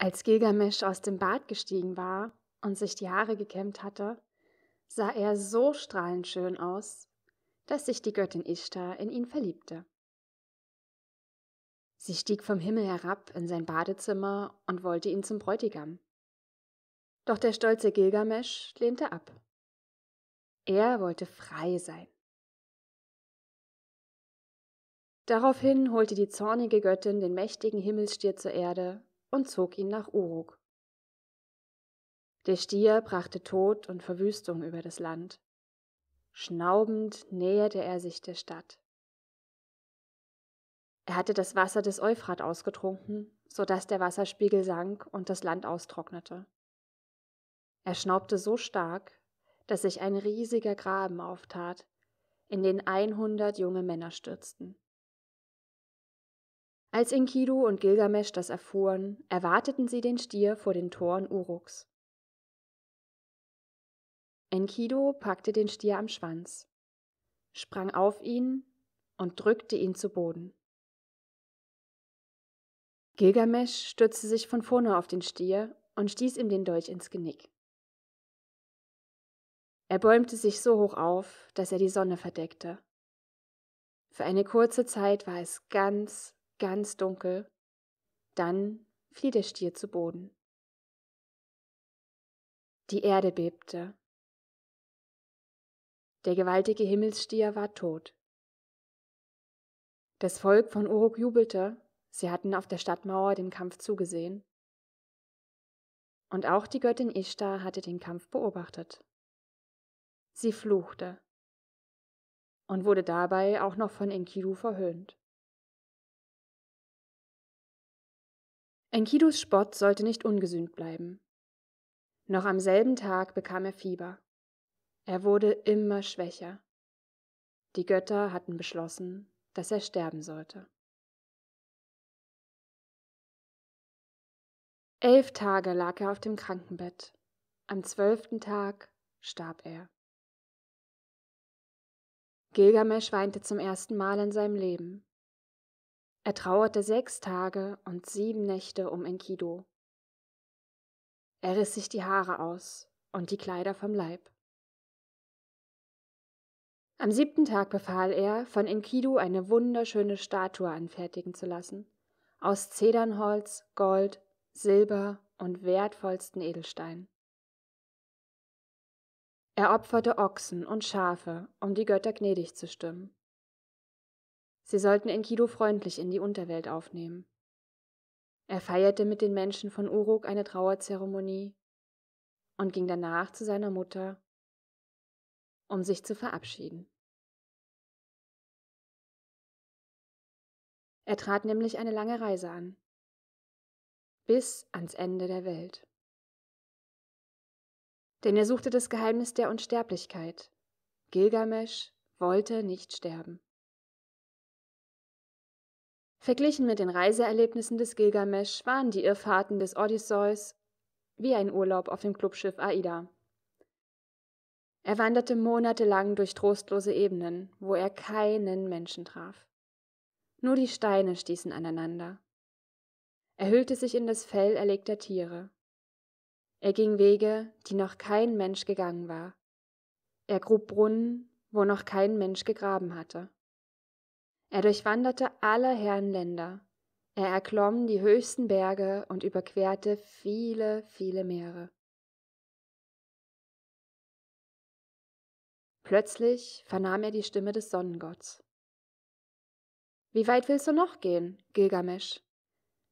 Als Gilgamesch aus dem Bad gestiegen war und sich die Haare gekämmt hatte, sah er so strahlend schön aus, dass sich die Göttin Ishtar in ihn verliebte. Sie stieg vom Himmel herab in sein Badezimmer und wollte ihn zum Bräutigam. Doch der stolze Gilgamesch lehnte ab. Er wollte frei sein. Daraufhin holte die zornige Göttin den mächtigen Himmelsstier zur Erde und zog ihn nach Uruk. Der Stier brachte Tod und Verwüstung über das Land. Schnaubend näherte er sich der Stadt. Er hatte das Wasser des Euphrat ausgetrunken, so dass der Wasserspiegel sank und das Land austrocknete. Er schnaubte so stark, dass sich ein riesiger Graben auftat, in den einhundert junge Männer stürzten. Als Enkidu und Gilgamesch das erfuhren, erwarteten sie den Stier vor den Toren Uruks. Enkidu packte den Stier am Schwanz, sprang auf ihn und drückte ihn zu Boden. Gilgamesch stürzte sich von vorne auf den Stier und stieß ihm den Dolch ins Genick. Er bäumte sich so hoch auf, dass er die Sonne verdeckte. Für eine kurze Zeit war es ganz, ganz dunkel. Dann flieh der Stier zu Boden. Die Erde bebte. Der gewaltige Himmelsstier war tot. Das Volk von Uruk jubelte, sie hatten auf der Stadtmauer dem Kampf zugesehen. Und auch die Göttin Ishtar hatte den Kampf beobachtet. Sie fluchte und wurde dabei auch noch von Enkidu verhöhnt. Enkidus Spott sollte nicht ungesühnt bleiben. Noch am selben Tag bekam er Fieber. Er wurde immer schwächer. Die Götter hatten beschlossen, dass er sterben sollte. Elf Tage lag er auf dem Krankenbett. Am zwölften Tag starb er. Gilgamesch weinte zum ersten Mal in seinem Leben. Er trauerte sechs Tage und sieben Nächte um Enkidu. Er riss sich die Haare aus und die Kleider vom Leib. Am siebten Tag befahl er, von Enkidu eine wunderschöne Statue anfertigen zu lassen, aus Zedernholz, Gold, Silber und wertvollsten Edelsteinen. Er opferte Ochsen und Schafe, um die Götter gnädig zu stimmen. Sie sollten Enkidu freundlich in die Unterwelt aufnehmen. Er feierte mit den Menschen von Uruk eine Trauerzeremonie und ging danach zu seiner Mutter, um sich zu verabschieden. Er trat nämlich eine lange Reise an, bis ans Ende der Welt. Denn er suchte das Geheimnis der Unsterblichkeit. Gilgamesh wollte nicht sterben. Verglichen mit den Reiseerlebnissen des Gilgamesch waren die Irrfahrten des Odysseus wie ein Urlaub auf dem Clubschiff Aida. Er wanderte monatelang durch trostlose Ebenen, wo er keinen Menschen traf. Nur die Steine stießen aneinander. Er hüllte sich in das Fell erlegter Tiere. Er ging Wege, die noch kein Mensch gegangen war. Er grub Brunnen, wo noch kein Mensch gegraben hatte. Er durchwanderte alle Herren Länder. Er erklomm die höchsten Berge und überquerte viele, viele Meere. Plötzlich vernahm er die Stimme des Sonnengotts. Wie weit willst du noch gehen, Gilgamesch?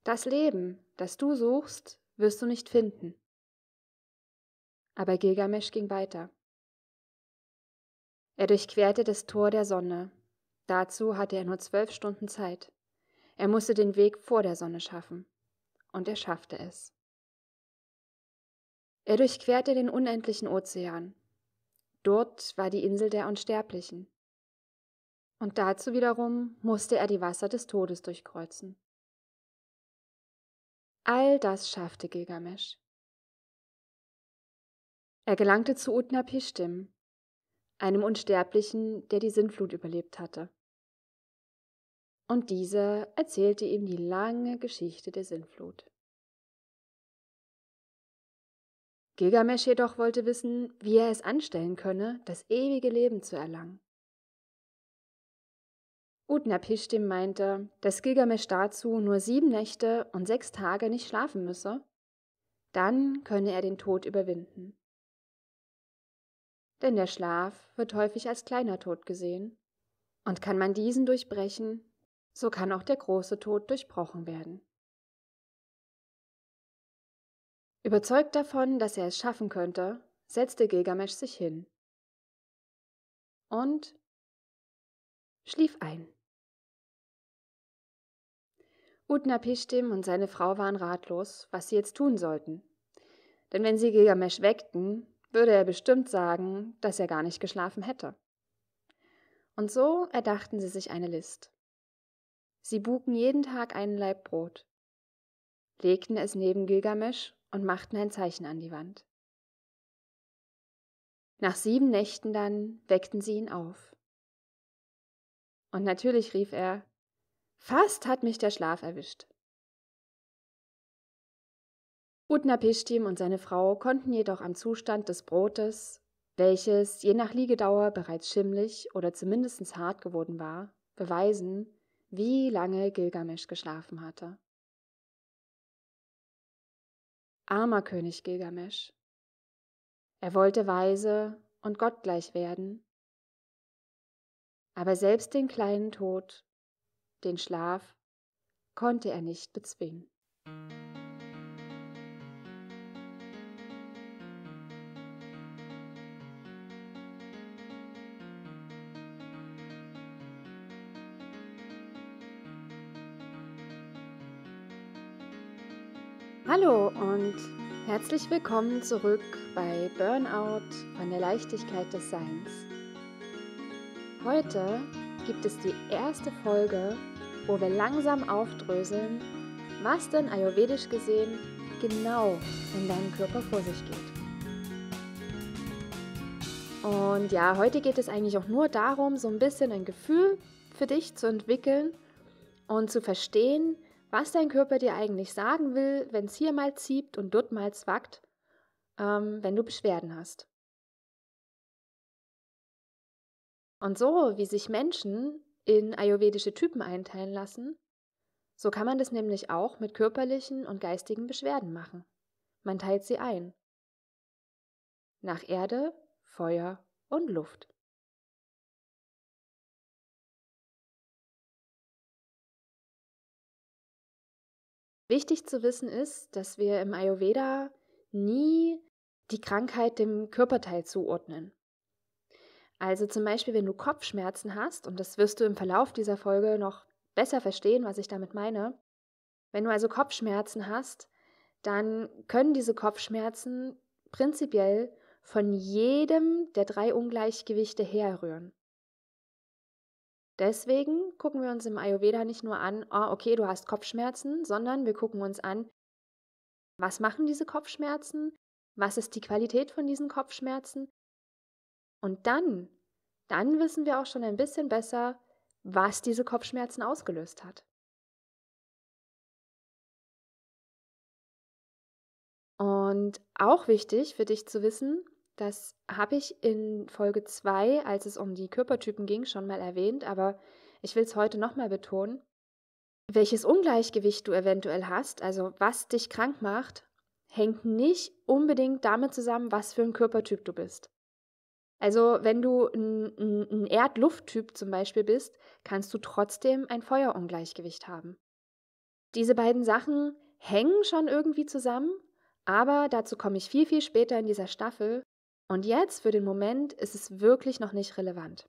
Das Leben, das du suchst, wirst du nicht finden. Aber Gilgamesch ging weiter. Er durchquerte das Tor der Sonne, Dazu hatte er nur zwölf Stunden Zeit. Er musste den Weg vor der Sonne schaffen. Und er schaffte es. Er durchquerte den unendlichen Ozean. Dort war die Insel der Unsterblichen. Und dazu wiederum musste er die Wasser des Todes durchkreuzen. All das schaffte Gilgamesch. Er gelangte zu Utnapishtim, einem Unsterblichen, der die Sintflut überlebt hatte und dieser erzählte ihm die lange Geschichte der Sintflut. Gilgamesch jedoch wollte wissen, wie er es anstellen könne, das ewige Leben zu erlangen. Utnapishtim meinte, dass Gilgamesch dazu nur sieben Nächte und sechs Tage nicht schlafen müsse, dann könne er den Tod überwinden. Denn der Schlaf wird häufig als kleiner Tod gesehen, und kann man diesen durchbrechen, so kann auch der große Tod durchbrochen werden. Überzeugt davon, dass er es schaffen könnte, setzte Gilgamesch sich hin und schlief ein. Utnapishtim und seine Frau waren ratlos, was sie jetzt tun sollten. Denn wenn sie Gilgamesch weckten, würde er bestimmt sagen, dass er gar nicht geschlafen hätte. Und so erdachten sie sich eine List. Sie buken jeden Tag einen Laib Brot, legten es neben Gilgamesch und machten ein Zeichen an die Wand. Nach sieben Nächten dann weckten sie ihn auf. Und natürlich rief er, Fast hat mich der Schlaf erwischt. Utnapishtim und seine Frau konnten jedoch am Zustand des Brotes, welches je nach Liegedauer bereits schimmlig oder zumindest hart geworden war, beweisen, wie lange Gilgamesch geschlafen hatte. Armer König Gilgamesch. Er wollte weise und gottgleich werden, aber selbst den kleinen Tod, den Schlaf, konnte er nicht bezwingen. Hallo und herzlich willkommen zurück bei Burnout von der Leichtigkeit des Seins. Heute gibt es die erste Folge, wo wir langsam aufdröseln, was denn ayurvedisch gesehen genau in deinem Körper vor sich geht. Und ja, heute geht es eigentlich auch nur darum, so ein bisschen ein Gefühl für dich zu entwickeln und zu verstehen, was dein Körper dir eigentlich sagen will, wenn es hier mal zieht und dort mal zwackt, ähm, wenn du Beschwerden hast. Und so, wie sich Menschen in ayurvedische Typen einteilen lassen, so kann man das nämlich auch mit körperlichen und geistigen Beschwerden machen. Man teilt sie ein. Nach Erde, Feuer und Luft. Wichtig zu wissen ist, dass wir im Ayurveda nie die Krankheit dem Körperteil zuordnen. Also zum Beispiel, wenn du Kopfschmerzen hast, und das wirst du im Verlauf dieser Folge noch besser verstehen, was ich damit meine, wenn du also Kopfschmerzen hast, dann können diese Kopfschmerzen prinzipiell von jedem der drei Ungleichgewichte herrühren. Deswegen gucken wir uns im Ayurveda nicht nur an, oh, okay, du hast Kopfschmerzen, sondern wir gucken uns an, was machen diese Kopfschmerzen? Was ist die Qualität von diesen Kopfschmerzen? Und dann, dann wissen wir auch schon ein bisschen besser, was diese Kopfschmerzen ausgelöst hat. Und auch wichtig für dich zu wissen, das habe ich in Folge 2, als es um die Körpertypen ging, schon mal erwähnt, aber ich will es heute nochmal betonen. Welches Ungleichgewicht du eventuell hast, also was dich krank macht, hängt nicht unbedingt damit zusammen, was für ein Körpertyp du bist. Also wenn du ein, ein Erd-Luft-Typ zum Beispiel bist, kannst du trotzdem ein Feuerungleichgewicht haben. Diese beiden Sachen hängen schon irgendwie zusammen, aber dazu komme ich viel, viel später in dieser Staffel und jetzt, für den Moment, ist es wirklich noch nicht relevant.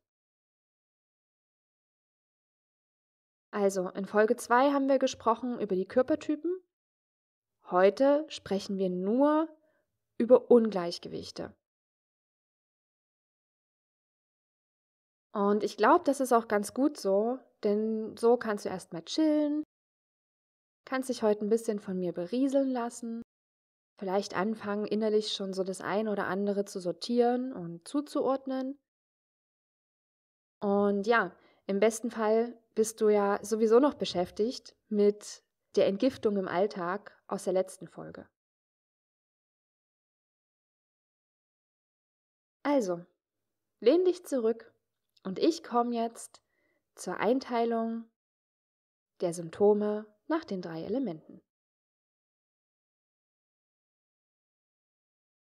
Also, in Folge 2 haben wir gesprochen über die Körpertypen. Heute sprechen wir nur über Ungleichgewichte. Und ich glaube, das ist auch ganz gut so, denn so kannst du erstmal chillen, kannst dich heute ein bisschen von mir berieseln lassen vielleicht anfangen, innerlich schon so das ein oder andere zu sortieren und zuzuordnen. Und ja, im besten Fall bist du ja sowieso noch beschäftigt mit der Entgiftung im Alltag aus der letzten Folge. Also, lehn dich zurück und ich komme jetzt zur Einteilung der Symptome nach den drei Elementen.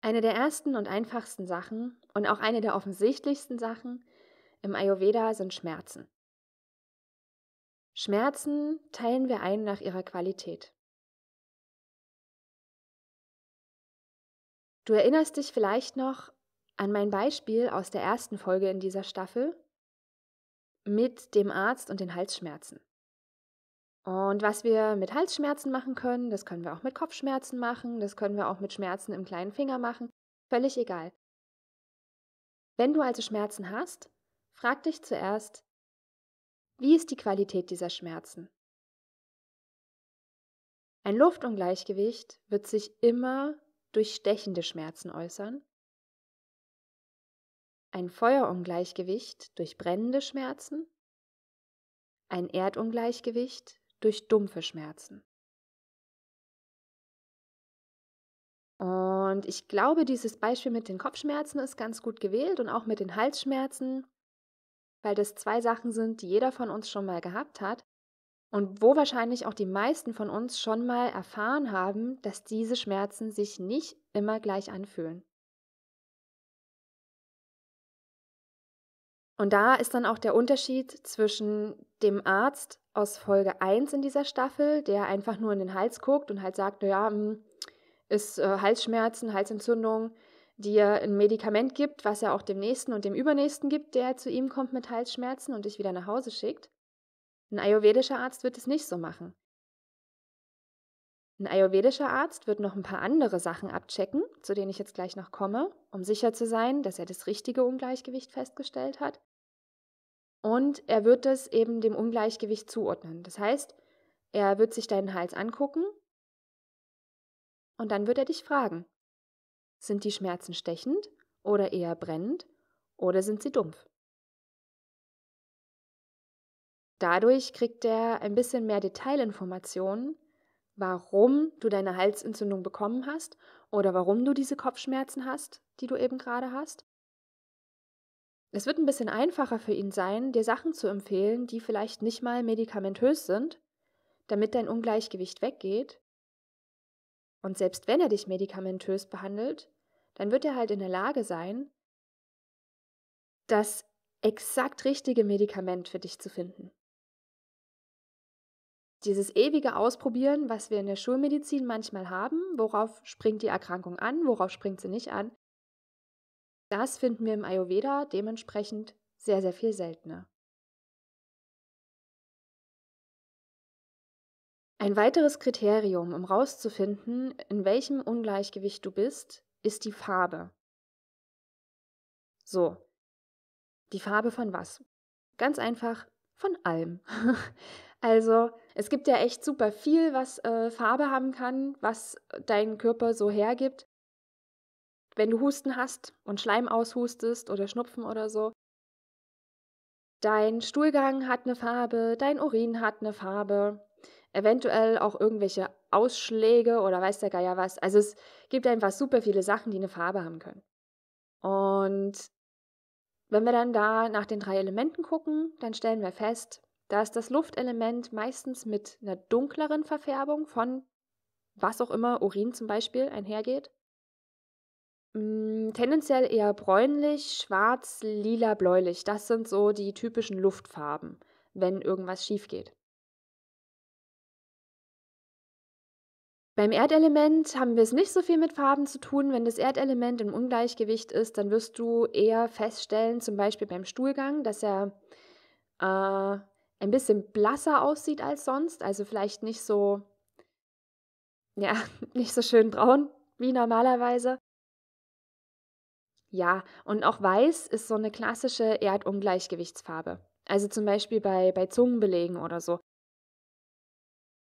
Eine der ersten und einfachsten Sachen und auch eine der offensichtlichsten Sachen im Ayurveda sind Schmerzen. Schmerzen teilen wir ein nach ihrer Qualität. Du erinnerst dich vielleicht noch an mein Beispiel aus der ersten Folge in dieser Staffel mit dem Arzt und den Halsschmerzen. Und was wir mit Halsschmerzen machen können, das können wir auch mit Kopfschmerzen machen, das können wir auch mit Schmerzen im kleinen Finger machen, völlig egal. Wenn du also Schmerzen hast, frag dich zuerst, wie ist die Qualität dieser Schmerzen? Ein Luftungleichgewicht wird sich immer durch stechende Schmerzen äußern, ein Feuerungleichgewicht durch brennende Schmerzen, ein Erdungleichgewicht durch dumpfe Schmerzen. Und ich glaube, dieses Beispiel mit den Kopfschmerzen ist ganz gut gewählt und auch mit den Halsschmerzen, weil das zwei Sachen sind, die jeder von uns schon mal gehabt hat und wo wahrscheinlich auch die meisten von uns schon mal erfahren haben, dass diese Schmerzen sich nicht immer gleich anfühlen. Und da ist dann auch der Unterschied zwischen dem Arzt, aus Folge 1 in dieser Staffel, der einfach nur in den Hals guckt und halt sagt, naja, hm, ist äh, Halsschmerzen, Halsentzündung, dir ein Medikament gibt, was er auch dem nächsten und dem übernächsten gibt, der zu ihm kommt mit Halsschmerzen und dich wieder nach Hause schickt. Ein ayurvedischer Arzt wird es nicht so machen. Ein ayurvedischer Arzt wird noch ein paar andere Sachen abchecken, zu denen ich jetzt gleich noch komme, um sicher zu sein, dass er das richtige Ungleichgewicht festgestellt hat. Und er wird das eben dem Ungleichgewicht zuordnen. Das heißt, er wird sich deinen Hals angucken und dann wird er dich fragen, sind die Schmerzen stechend oder eher brennend oder sind sie dumpf? Dadurch kriegt er ein bisschen mehr Detailinformationen, warum du deine Halsentzündung bekommen hast oder warum du diese Kopfschmerzen hast, die du eben gerade hast es wird ein bisschen einfacher für ihn sein, dir Sachen zu empfehlen, die vielleicht nicht mal medikamentös sind, damit dein Ungleichgewicht weggeht. Und selbst wenn er dich medikamentös behandelt, dann wird er halt in der Lage sein, das exakt richtige Medikament für dich zu finden. Dieses ewige Ausprobieren, was wir in der Schulmedizin manchmal haben, worauf springt die Erkrankung an, worauf springt sie nicht an, das finden wir im Ayurveda dementsprechend sehr, sehr viel seltener. Ein weiteres Kriterium, um herauszufinden, in welchem Ungleichgewicht du bist, ist die Farbe. So, die Farbe von was? Ganz einfach von allem. also, es gibt ja echt super viel, was äh, Farbe haben kann, was dein Körper so hergibt wenn du Husten hast und Schleim aushustest oder Schnupfen oder so, dein Stuhlgang hat eine Farbe, dein Urin hat eine Farbe, eventuell auch irgendwelche Ausschläge oder weiß der Geier was. Also es gibt einfach super viele Sachen, die eine Farbe haben können. Und wenn wir dann da nach den drei Elementen gucken, dann stellen wir fest, dass das Luftelement meistens mit einer dunkleren Verfärbung von was auch immer, Urin zum Beispiel, einhergeht. Mm, tendenziell eher bräunlich, schwarz, lila, bläulich. Das sind so die typischen Luftfarben, wenn irgendwas schief geht. Beim Erdelement haben wir es nicht so viel mit Farben zu tun. Wenn das Erdelement im Ungleichgewicht ist, dann wirst du eher feststellen, zum Beispiel beim Stuhlgang, dass er äh, ein bisschen blasser aussieht als sonst. Also vielleicht nicht so, ja, nicht so schön braun wie normalerweise. Ja, und auch Weiß ist so eine klassische Erdungleichgewichtsfarbe. Also zum Beispiel bei, bei Zungenbelegen oder so.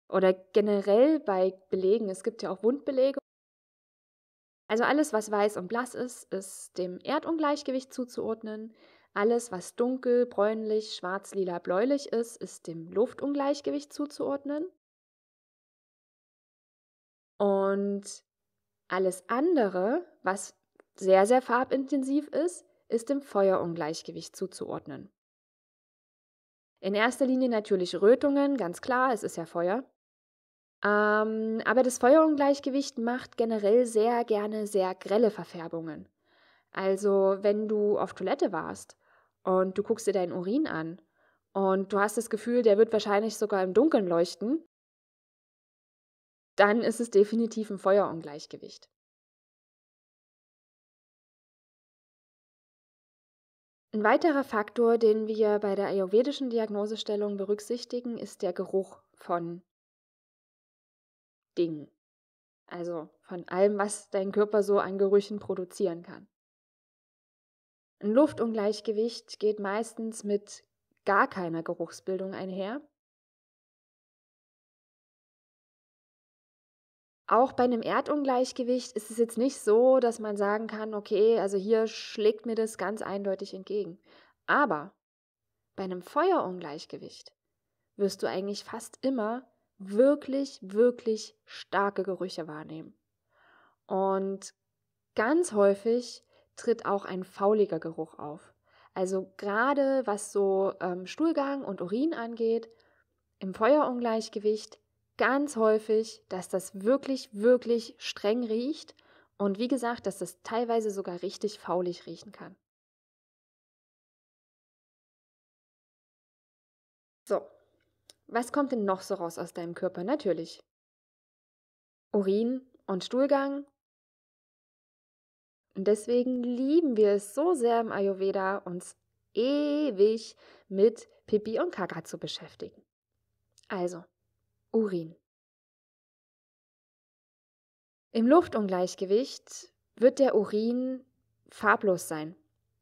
Oder generell bei Belegen. Es gibt ja auch Wundbelege. Also alles, was weiß und blass ist, ist dem Erdungleichgewicht zuzuordnen. Alles, was dunkel, bräunlich, schwarz, lila, bläulich ist, ist dem Luftungleichgewicht zuzuordnen. Und alles andere, was sehr, sehr farbintensiv ist, ist dem Feuerungleichgewicht zuzuordnen. In erster Linie natürlich Rötungen, ganz klar, es ist ja Feuer. Ähm, aber das Feuerungleichgewicht macht generell sehr gerne sehr grelle Verfärbungen. Also wenn du auf Toilette warst und du guckst dir deinen Urin an und du hast das Gefühl, der wird wahrscheinlich sogar im Dunkeln leuchten, dann ist es definitiv ein Feuerungleichgewicht. Ein weiterer Faktor, den wir bei der ayurvedischen Diagnosestellung berücksichtigen, ist der Geruch von Dingen. Also von allem, was dein Körper so an Gerüchen produzieren kann. Ein Luftungleichgewicht geht meistens mit gar keiner Geruchsbildung einher. Auch bei einem Erdungleichgewicht ist es jetzt nicht so, dass man sagen kann, okay, also hier schlägt mir das ganz eindeutig entgegen. Aber bei einem Feuerungleichgewicht wirst du eigentlich fast immer wirklich, wirklich starke Gerüche wahrnehmen. Und ganz häufig tritt auch ein fauliger Geruch auf. Also gerade was so ähm, Stuhlgang und Urin angeht, im Feuerungleichgewicht ganz häufig, dass das wirklich, wirklich streng riecht und wie gesagt, dass das teilweise sogar richtig faulig riechen kann. So, was kommt denn noch so raus aus deinem Körper? Natürlich. Urin und Stuhlgang. Und deswegen lieben wir es so sehr im Ayurveda, uns ewig mit Pipi und Kaka zu beschäftigen. Also, Urin. Im Luftungleichgewicht wird der Urin farblos sein.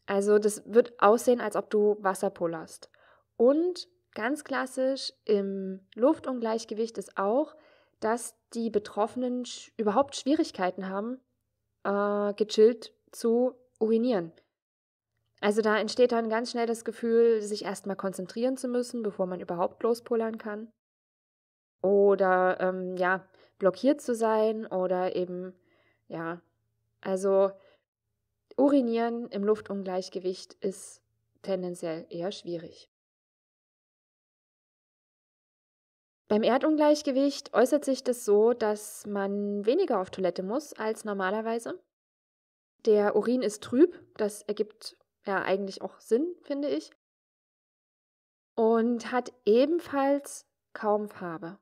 Also das wird aussehen, als ob du Wasser pullerst. Und ganz klassisch im Luftungleichgewicht ist auch, dass die Betroffenen sch überhaupt Schwierigkeiten haben, äh, gechillt zu urinieren. Also da entsteht dann ganz schnell das Gefühl, sich erstmal konzentrieren zu müssen, bevor man überhaupt lospullern kann oder ähm, ja, blockiert zu sein oder eben, ja, also urinieren im Luftungleichgewicht ist tendenziell eher schwierig. Beim Erdungleichgewicht äußert sich das so, dass man weniger auf Toilette muss als normalerweise. Der Urin ist trüb, das ergibt ja eigentlich auch Sinn, finde ich. Und hat ebenfalls kaum Farbe.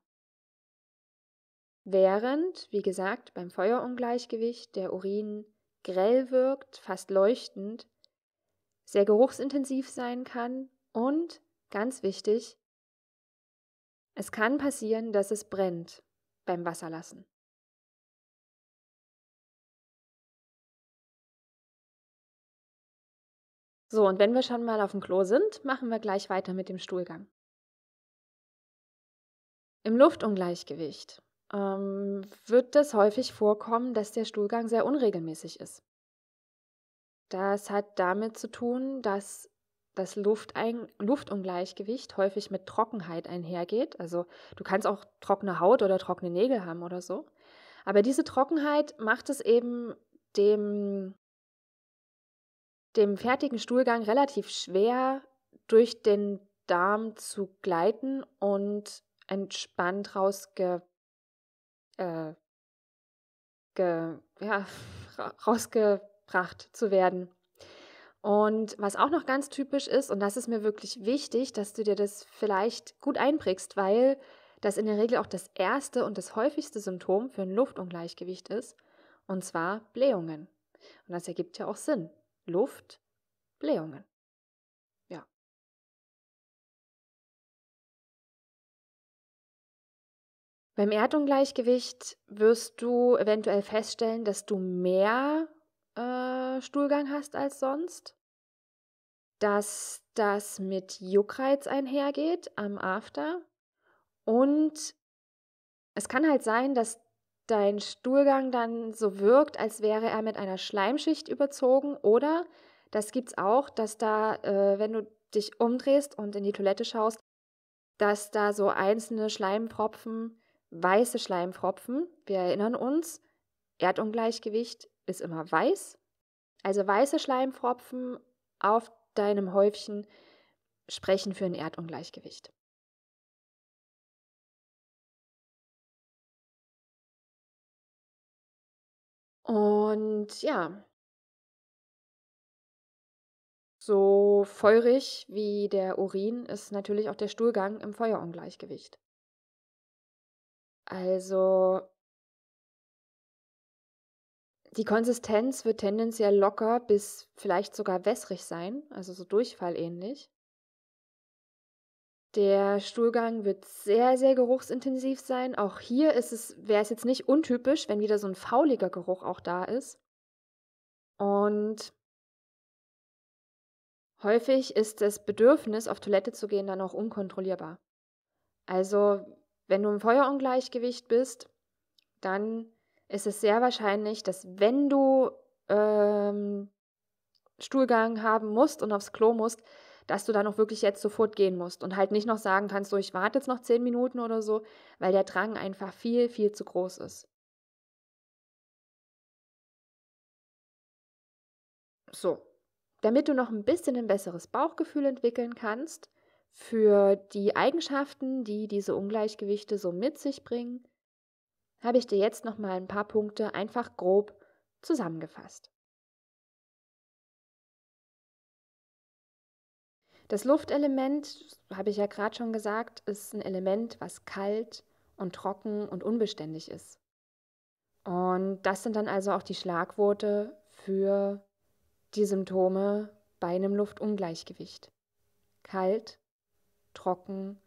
Während, wie gesagt, beim Feuerungleichgewicht der Urin grell wirkt, fast leuchtend, sehr geruchsintensiv sein kann und, ganz wichtig, es kann passieren, dass es brennt beim Wasserlassen. So, und wenn wir schon mal auf dem Klo sind, machen wir gleich weiter mit dem Stuhlgang. Im Luftungleichgewicht ähm, wird es häufig vorkommen, dass der Stuhlgang sehr unregelmäßig ist. Das hat damit zu tun, dass das Luftein Luftungleichgewicht häufig mit Trockenheit einhergeht. Also du kannst auch trockene Haut oder trockene Nägel haben oder so. Aber diese Trockenheit macht es eben dem, dem fertigen Stuhlgang relativ schwer, durch den Darm zu gleiten und entspannt rausge äh, ge, ja, rausgebracht zu werden. Und was auch noch ganz typisch ist, und das ist mir wirklich wichtig, dass du dir das vielleicht gut einprägst, weil das in der Regel auch das erste und das häufigste Symptom für ein Luftungleichgewicht ist, und zwar Blähungen. Und das ergibt ja auch Sinn. Luft, Blähungen. Beim Erdungleichgewicht wirst du eventuell feststellen, dass du mehr äh, Stuhlgang hast als sonst, dass das mit Juckreiz einhergeht am After und es kann halt sein, dass dein Stuhlgang dann so wirkt, als wäre er mit einer Schleimschicht überzogen oder das gibt's auch, dass da, äh, wenn du dich umdrehst und in die Toilette schaust, dass da so einzelne Schleimpropfen weiße Schleimfropfen. Wir erinnern uns, Erdungleichgewicht ist immer weiß. Also weiße Schleimfropfen auf deinem Häufchen sprechen für ein Erdungleichgewicht. Und ja, so feurig wie der Urin ist natürlich auch der Stuhlgang im Feuerungleichgewicht. Also die Konsistenz wird tendenziell locker bis vielleicht sogar wässrig sein, also so durchfallähnlich. Der Stuhlgang wird sehr, sehr geruchsintensiv sein. Auch hier ist es, wäre es jetzt nicht untypisch, wenn wieder so ein fauliger Geruch auch da ist. Und häufig ist das Bedürfnis, auf Toilette zu gehen, dann auch unkontrollierbar. Also wenn du im Feuerungleichgewicht bist, dann ist es sehr wahrscheinlich, dass wenn du ähm, Stuhlgang haben musst und aufs Klo musst, dass du dann auch wirklich jetzt sofort gehen musst und halt nicht noch sagen kannst, so ich warte jetzt noch zehn Minuten oder so, weil der Drang einfach viel, viel zu groß ist. So, damit du noch ein bisschen ein besseres Bauchgefühl entwickeln kannst, für die Eigenschaften, die diese Ungleichgewichte so mit sich bringen, habe ich dir jetzt nochmal ein paar Punkte einfach grob zusammengefasst. Das Luftelement, habe ich ja gerade schon gesagt, ist ein Element, was kalt und trocken und unbeständig ist. Und das sind dann also auch die Schlagworte für die Symptome bei einem Luftungleichgewicht. Kalt, trocken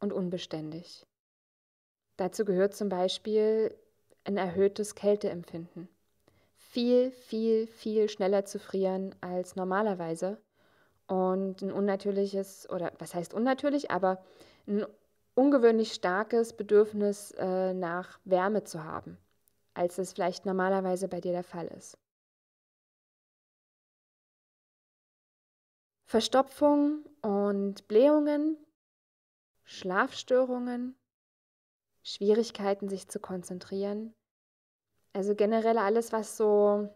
und unbeständig. Dazu gehört zum Beispiel ein erhöhtes Kälteempfinden. Viel, viel, viel schneller zu frieren als normalerweise und ein unnatürliches, oder was heißt unnatürlich, aber ein ungewöhnlich starkes Bedürfnis äh, nach Wärme zu haben, als es vielleicht normalerweise bei dir der Fall ist. Verstopfung und Blähungen Schlafstörungen, Schwierigkeiten, sich zu konzentrieren. Also generell alles, was so,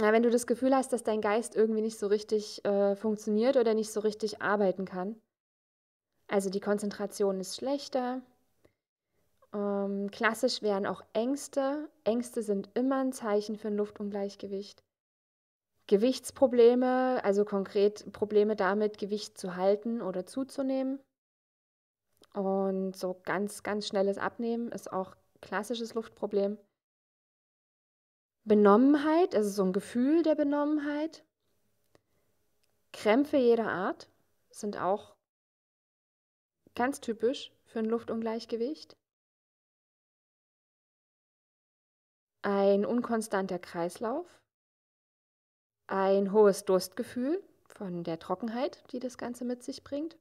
na, wenn du das Gefühl hast, dass dein Geist irgendwie nicht so richtig äh, funktioniert oder nicht so richtig arbeiten kann. Also die Konzentration ist schlechter. Ähm, klassisch wären auch Ängste. Ängste sind immer ein Zeichen für ein Luftungleichgewicht. Gewichtsprobleme, also konkret Probleme damit, Gewicht zu halten oder zuzunehmen. Und so ganz, ganz schnelles Abnehmen ist auch klassisches Luftproblem. Benommenheit, also so ein Gefühl der Benommenheit. Krämpfe jeder Art sind auch ganz typisch für ein Luftungleichgewicht. Ein unkonstanter Kreislauf. Ein hohes Durstgefühl von der Trockenheit, die das Ganze mit sich bringt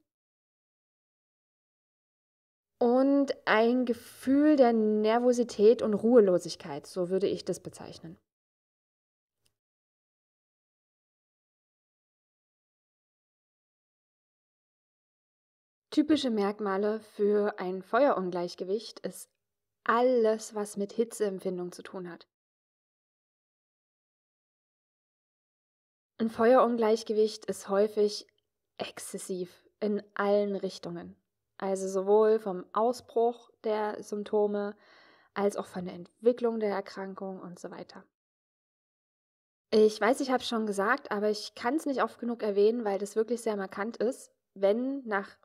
und ein Gefühl der Nervosität und Ruhelosigkeit, so würde ich das bezeichnen. Typische Merkmale für ein Feuerungleichgewicht ist alles, was mit Hitzeempfindung zu tun hat. Ein Feuerungleichgewicht ist häufig exzessiv in allen Richtungen also sowohl vom Ausbruch der Symptome als auch von der Entwicklung der Erkrankung und so weiter. Ich weiß, ich habe es schon gesagt, aber ich kann es nicht oft genug erwähnen, weil das wirklich sehr markant ist, wenn nach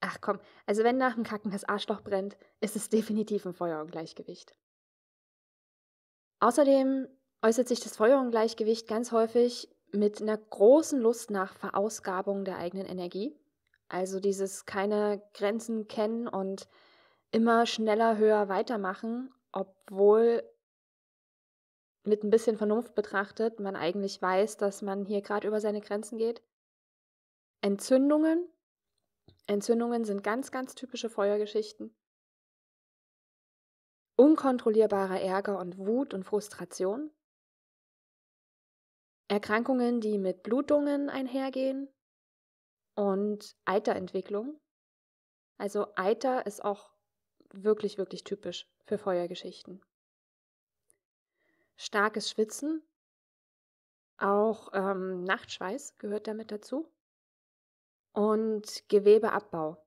Ach komm, also wenn nach dem Kacken das Arschloch brennt, ist es definitiv ein Feuerungleichgewicht. Außerdem äußert sich das Feuerungleichgewicht ganz häufig mit einer großen Lust nach Verausgabung der eigenen Energie also dieses keine Grenzen kennen und immer schneller, höher weitermachen, obwohl mit ein bisschen Vernunft betrachtet man eigentlich weiß, dass man hier gerade über seine Grenzen geht. Entzündungen. Entzündungen sind ganz, ganz typische Feuergeschichten. Unkontrollierbarer Ärger und Wut und Frustration. Erkrankungen, die mit Blutungen einhergehen, und Eiterentwicklung. Also Eiter ist auch wirklich, wirklich typisch für Feuergeschichten. Starkes Schwitzen, auch ähm, Nachtschweiß gehört damit dazu und Gewebeabbau.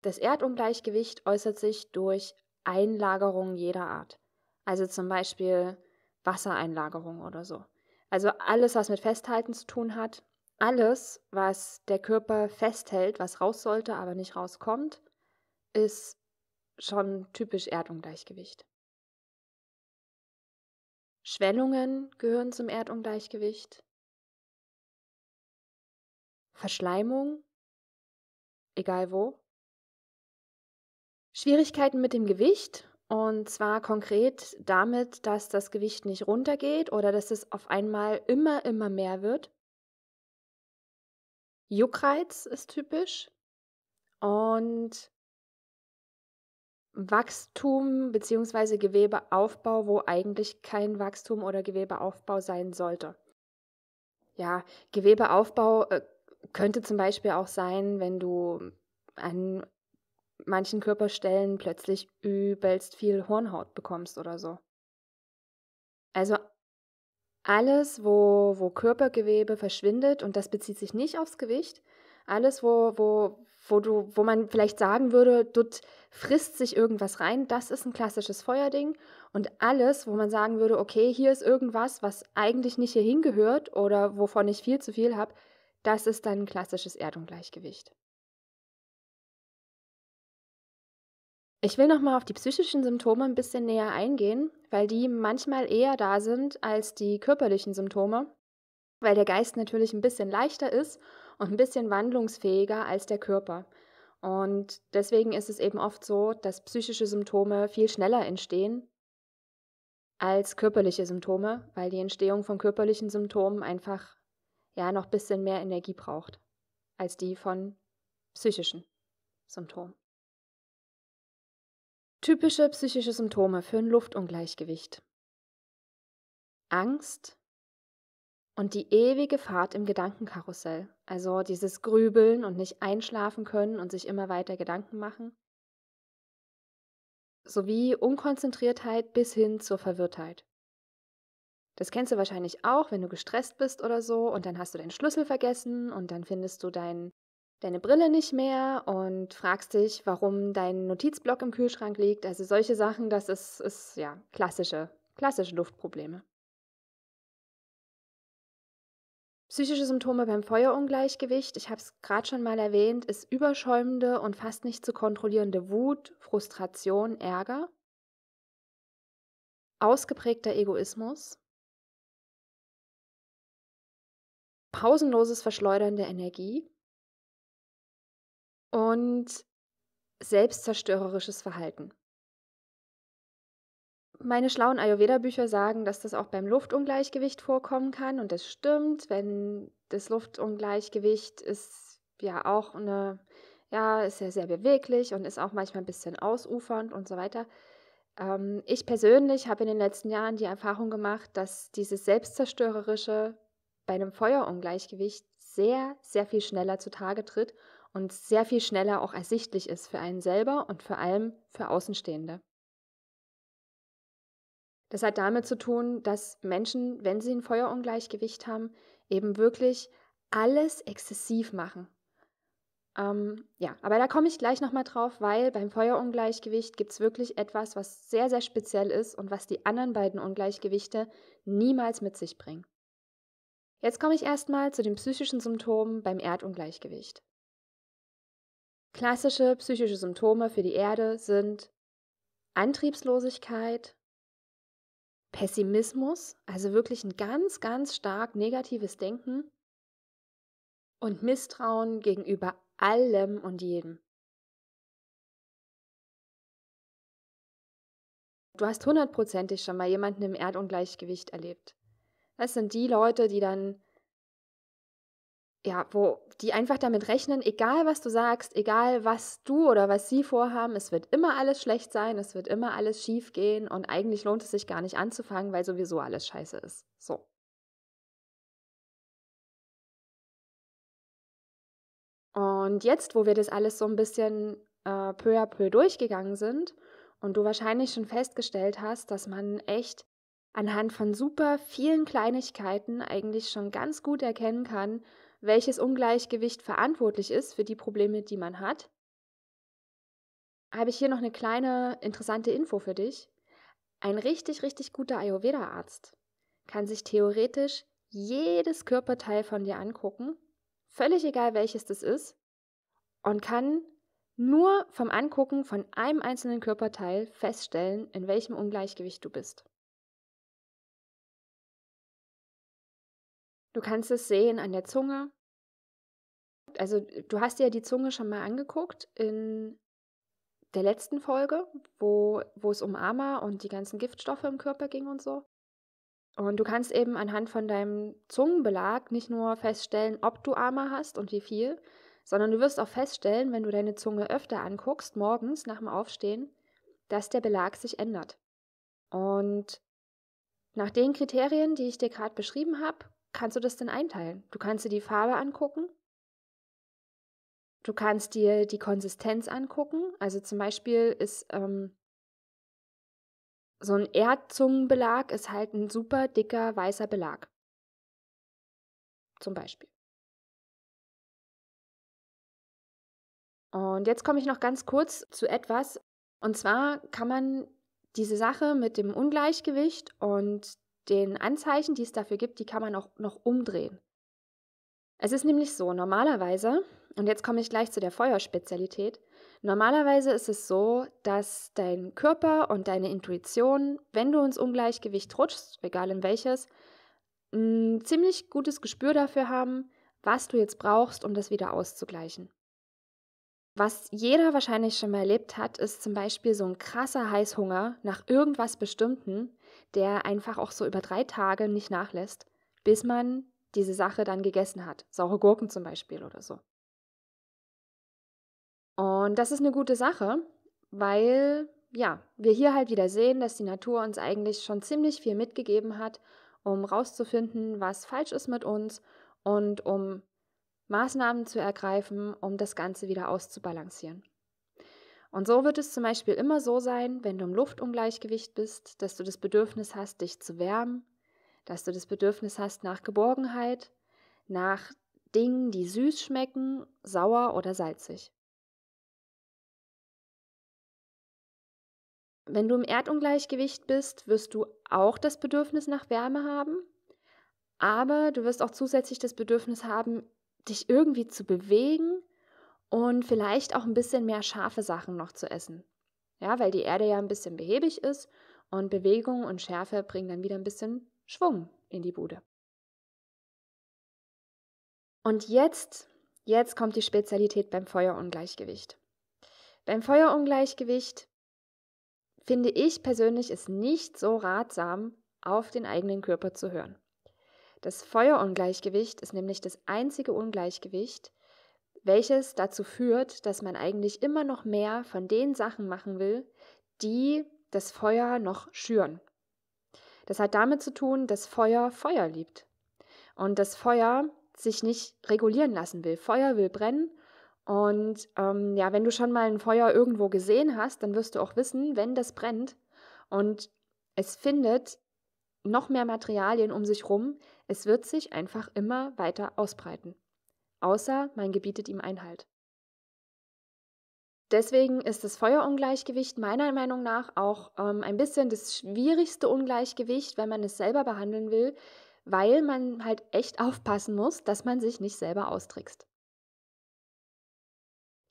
Das Erdungleichgewicht äußert sich durch Einlagerungen jeder Art. Also zum Beispiel Wassereinlagerung oder so. Also alles, was mit Festhalten zu tun hat, alles, was der Körper festhält, was raus sollte, aber nicht rauskommt, ist schon typisch Erdungleichgewicht. Schwellungen gehören zum Erdungleichgewicht. Verschleimung, egal wo. Schwierigkeiten mit dem Gewicht und zwar konkret damit, dass das Gewicht nicht runtergeht oder dass es auf einmal immer, immer mehr wird. Juckreiz ist typisch. Und Wachstum bzw. Gewebeaufbau, wo eigentlich kein Wachstum oder Gewebeaufbau sein sollte. Ja, Gewebeaufbau äh, könnte zum Beispiel auch sein, wenn du an manchen Körperstellen plötzlich übelst viel Hornhaut bekommst oder so. Also alles, wo, wo Körpergewebe verschwindet, und das bezieht sich nicht aufs Gewicht, alles, wo, wo, wo, du, wo man vielleicht sagen würde, dort frisst sich irgendwas rein, das ist ein klassisches Feuerding. Und alles, wo man sagen würde, okay, hier ist irgendwas, was eigentlich nicht hier hingehört oder wovon ich viel zu viel habe, das ist dann ein klassisches Erdungleichgewicht. Ich will nochmal auf die psychischen Symptome ein bisschen näher eingehen, weil die manchmal eher da sind als die körperlichen Symptome, weil der Geist natürlich ein bisschen leichter ist und ein bisschen wandlungsfähiger als der Körper. Und deswegen ist es eben oft so, dass psychische Symptome viel schneller entstehen als körperliche Symptome, weil die Entstehung von körperlichen Symptomen einfach ja noch ein bisschen mehr Energie braucht als die von psychischen Symptomen. Typische psychische Symptome für ein Luftungleichgewicht. Angst und die ewige Fahrt im Gedankenkarussell. Also dieses Grübeln und nicht einschlafen können und sich immer weiter Gedanken machen. Sowie Unkonzentriertheit bis hin zur Verwirrtheit. Das kennst du wahrscheinlich auch, wenn du gestresst bist oder so und dann hast du deinen Schlüssel vergessen und dann findest du deinen deine Brille nicht mehr und fragst dich, warum dein Notizblock im Kühlschrank liegt. Also solche Sachen, das ist, ist ja klassische, klassische Luftprobleme. Psychische Symptome beim Feuerungleichgewicht, ich habe es gerade schon mal erwähnt, ist überschäumende und fast nicht zu kontrollierende Wut, Frustration, Ärger, ausgeprägter Egoismus, pausenloses Verschleudern der Energie, und selbstzerstörerisches Verhalten. Meine schlauen Ayurveda-Bücher sagen, dass das auch beim Luftungleichgewicht vorkommen kann und das stimmt, wenn das Luftungleichgewicht ist ja auch eine, ja, ist ja sehr beweglich und ist auch manchmal ein bisschen ausufernd und so weiter. Ähm, ich persönlich habe in den letzten Jahren die Erfahrung gemacht, dass dieses Selbstzerstörerische bei einem Feuerungleichgewicht sehr, sehr viel schneller zutage tritt und sehr viel schneller auch ersichtlich ist für einen selber und vor allem für Außenstehende. Das hat damit zu tun, dass Menschen, wenn sie ein Feuerungleichgewicht haben, eben wirklich alles exzessiv machen. Ähm, ja, aber da komme ich gleich nochmal drauf, weil beim Feuerungleichgewicht gibt es wirklich etwas, was sehr, sehr speziell ist und was die anderen beiden Ungleichgewichte niemals mit sich bringen. Jetzt komme ich erstmal zu den psychischen Symptomen beim Erdungleichgewicht. Klassische psychische Symptome für die Erde sind Antriebslosigkeit, Pessimismus, also wirklich ein ganz, ganz stark negatives Denken und Misstrauen gegenüber allem und jedem. Du hast hundertprozentig schon mal jemanden im Erdungleichgewicht erlebt. Das sind die Leute, die dann ja, wo die einfach damit rechnen, egal was du sagst, egal was du oder was sie vorhaben, es wird immer alles schlecht sein, es wird immer alles schief gehen und eigentlich lohnt es sich gar nicht anzufangen, weil sowieso alles scheiße ist. So. Und jetzt, wo wir das alles so ein bisschen äh, peu à peu durchgegangen sind und du wahrscheinlich schon festgestellt hast, dass man echt anhand von super vielen Kleinigkeiten eigentlich schon ganz gut erkennen kann, welches Ungleichgewicht verantwortlich ist für die Probleme, die man hat, habe ich hier noch eine kleine interessante Info für dich. Ein richtig, richtig guter Ayurveda-Arzt kann sich theoretisch jedes Körperteil von dir angucken, völlig egal welches das ist, und kann nur vom Angucken von einem einzelnen Körperteil feststellen, in welchem Ungleichgewicht du bist. Du kannst es sehen an der Zunge, also äh, du hast dir ja die Zunge schon mal angeguckt in der letzten Folge, wo, wo es um Ama und die ganzen Giftstoffe im Körper ging und so. Und du kannst eben anhand von deinem Zungenbelag nicht nur feststellen, ob du Ama hast und wie viel, sondern du wirst auch feststellen, wenn du deine Zunge öfter anguckst, morgens nach dem Aufstehen, dass der Belag sich ändert. Und nach den Kriterien, die ich dir gerade beschrieben habe, kannst du das dann einteilen. Du kannst dir die Farbe angucken, Du kannst dir die Konsistenz angucken. Also zum Beispiel ist ähm, so ein Erdzungenbelag ist halt ein super dicker weißer Belag. Zum Beispiel. Und jetzt komme ich noch ganz kurz zu etwas. Und zwar kann man diese Sache mit dem Ungleichgewicht und den Anzeichen, die es dafür gibt, die kann man auch noch umdrehen. Es ist nämlich so, normalerweise und jetzt komme ich gleich zu der Feuerspezialität. Normalerweise ist es so, dass dein Körper und deine Intuition, wenn du ins Ungleichgewicht rutschst, egal in welches, ein ziemlich gutes Gespür dafür haben, was du jetzt brauchst, um das wieder auszugleichen. Was jeder wahrscheinlich schon mal erlebt hat, ist zum Beispiel so ein krasser Heißhunger nach irgendwas Bestimmten, der einfach auch so über drei Tage nicht nachlässt, bis man diese Sache dann gegessen hat. Saure Gurken zum Beispiel oder so. Und das ist eine gute Sache, weil ja, wir hier halt wieder sehen, dass die Natur uns eigentlich schon ziemlich viel mitgegeben hat, um rauszufinden, was falsch ist mit uns und um Maßnahmen zu ergreifen, um das Ganze wieder auszubalancieren. Und so wird es zum Beispiel immer so sein, wenn du im Luftungleichgewicht bist, dass du das Bedürfnis hast, dich zu wärmen, dass du das Bedürfnis hast nach Geborgenheit, nach Dingen, die süß schmecken, sauer oder salzig. Wenn du im Erdungleichgewicht bist, wirst du auch das Bedürfnis nach Wärme haben, aber du wirst auch zusätzlich das Bedürfnis haben, dich irgendwie zu bewegen und vielleicht auch ein bisschen mehr scharfe Sachen noch zu essen. Ja, weil die Erde ja ein bisschen behäbig ist und Bewegung und Schärfe bringen dann wieder ein bisschen Schwung in die Bude. Und jetzt, jetzt kommt die Spezialität beim Feuerungleichgewicht. Beim Feuerungleichgewicht finde ich persönlich es nicht so ratsam, auf den eigenen Körper zu hören. Das Feuerungleichgewicht ist nämlich das einzige Ungleichgewicht, welches dazu führt, dass man eigentlich immer noch mehr von den Sachen machen will, die das Feuer noch schüren. Das hat damit zu tun, dass Feuer Feuer liebt und das Feuer sich nicht regulieren lassen will. Feuer will brennen und ähm, ja, wenn du schon mal ein Feuer irgendwo gesehen hast, dann wirst du auch wissen, wenn das brennt und es findet noch mehr Materialien um sich rum, es wird sich einfach immer weiter ausbreiten. Außer man gebietet ihm Einhalt. Deswegen ist das Feuerungleichgewicht meiner Meinung nach auch ähm, ein bisschen das schwierigste Ungleichgewicht, wenn man es selber behandeln will, weil man halt echt aufpassen muss, dass man sich nicht selber austrickst.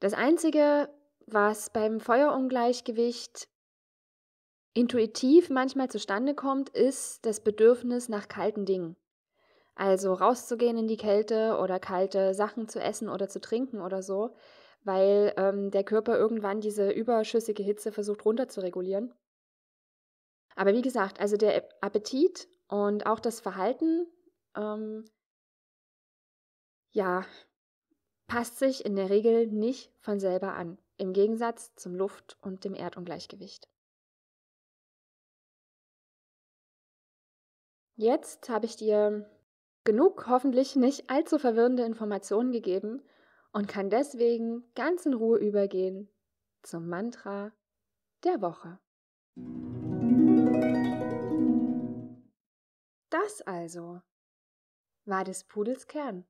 Das Einzige, was beim Feuerungleichgewicht intuitiv manchmal zustande kommt, ist das Bedürfnis nach kalten Dingen. Also rauszugehen in die Kälte oder kalte Sachen zu essen oder zu trinken oder so, weil ähm, der Körper irgendwann diese überschüssige Hitze versucht runterzuregulieren. Aber wie gesagt, also der Appetit und auch das Verhalten, ähm, ja, passt sich in der Regel nicht von selber an, im Gegensatz zum Luft- und dem Erdungleichgewicht. Jetzt habe ich dir genug, hoffentlich nicht allzu verwirrende Informationen gegeben und kann deswegen ganz in Ruhe übergehen zum Mantra der Woche. Das also war des Pudels Kern.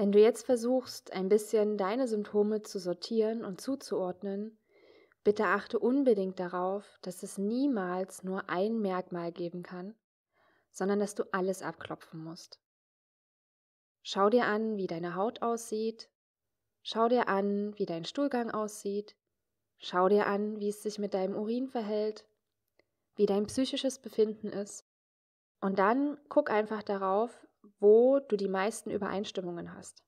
Wenn du jetzt versuchst, ein bisschen deine Symptome zu sortieren und zuzuordnen, bitte achte unbedingt darauf, dass es niemals nur ein Merkmal geben kann, sondern dass du alles abklopfen musst. Schau dir an, wie deine Haut aussieht, schau dir an, wie dein Stuhlgang aussieht, schau dir an, wie es sich mit deinem Urin verhält, wie dein psychisches Befinden ist. Und dann guck einfach darauf, wo du die meisten Übereinstimmungen hast.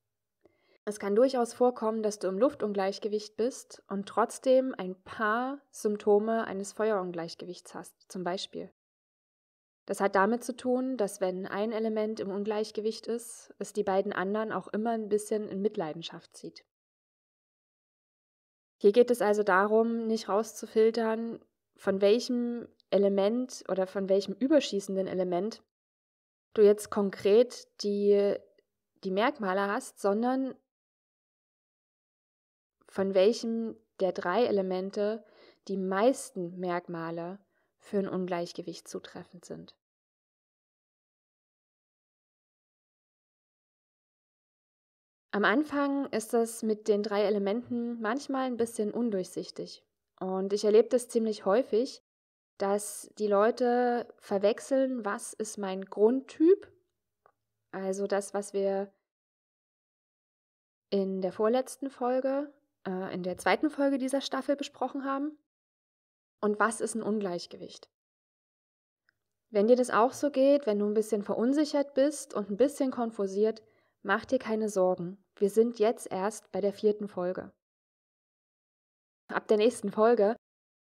Es kann durchaus vorkommen, dass du im Luftungleichgewicht bist und trotzdem ein paar Symptome eines Feuerungleichgewichts hast, zum Beispiel. Das hat damit zu tun, dass wenn ein Element im Ungleichgewicht ist, es die beiden anderen auch immer ein bisschen in Mitleidenschaft zieht. Hier geht es also darum, nicht rauszufiltern, von welchem Element oder von welchem überschießenden Element du jetzt konkret die, die Merkmale hast, sondern von welchem der drei Elemente die meisten Merkmale für ein Ungleichgewicht zutreffend sind. Am Anfang ist das mit den drei Elementen manchmal ein bisschen undurchsichtig. Und ich erlebe das ziemlich häufig, dass die Leute verwechseln, was ist mein Grundtyp, also das, was wir in der vorletzten Folge, äh, in der zweiten Folge dieser Staffel besprochen haben, und was ist ein Ungleichgewicht. Wenn dir das auch so geht, wenn du ein bisschen verunsichert bist und ein bisschen konfusiert, mach dir keine Sorgen. Wir sind jetzt erst bei der vierten Folge. Ab der nächsten Folge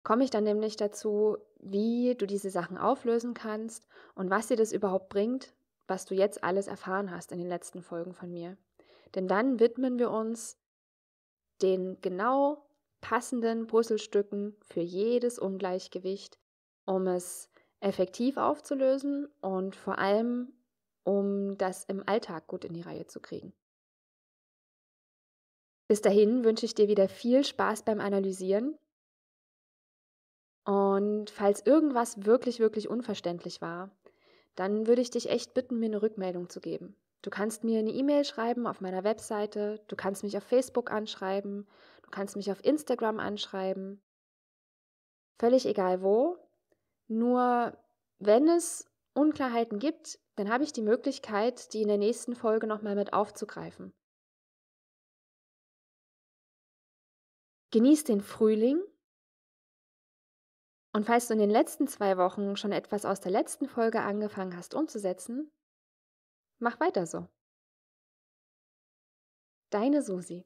komme ich dann nämlich dazu, wie du diese Sachen auflösen kannst und was dir das überhaupt bringt, was du jetzt alles erfahren hast in den letzten Folgen von mir. Denn dann widmen wir uns den genau passenden Puzzlestücken für jedes Ungleichgewicht, um es effektiv aufzulösen und vor allem, um das im Alltag gut in die Reihe zu kriegen. Bis dahin wünsche ich dir wieder viel Spaß beim Analysieren und falls irgendwas wirklich, wirklich unverständlich war, dann würde ich dich echt bitten, mir eine Rückmeldung zu geben. Du kannst mir eine E-Mail schreiben auf meiner Webseite, du kannst mich auf Facebook anschreiben, du kannst mich auf Instagram anschreiben. Völlig egal wo. Nur wenn es Unklarheiten gibt, dann habe ich die Möglichkeit, die in der nächsten Folge nochmal mit aufzugreifen. Genieß den Frühling und falls du in den letzten zwei Wochen schon etwas aus der letzten Folge angefangen hast umzusetzen, mach weiter so. Deine Susi.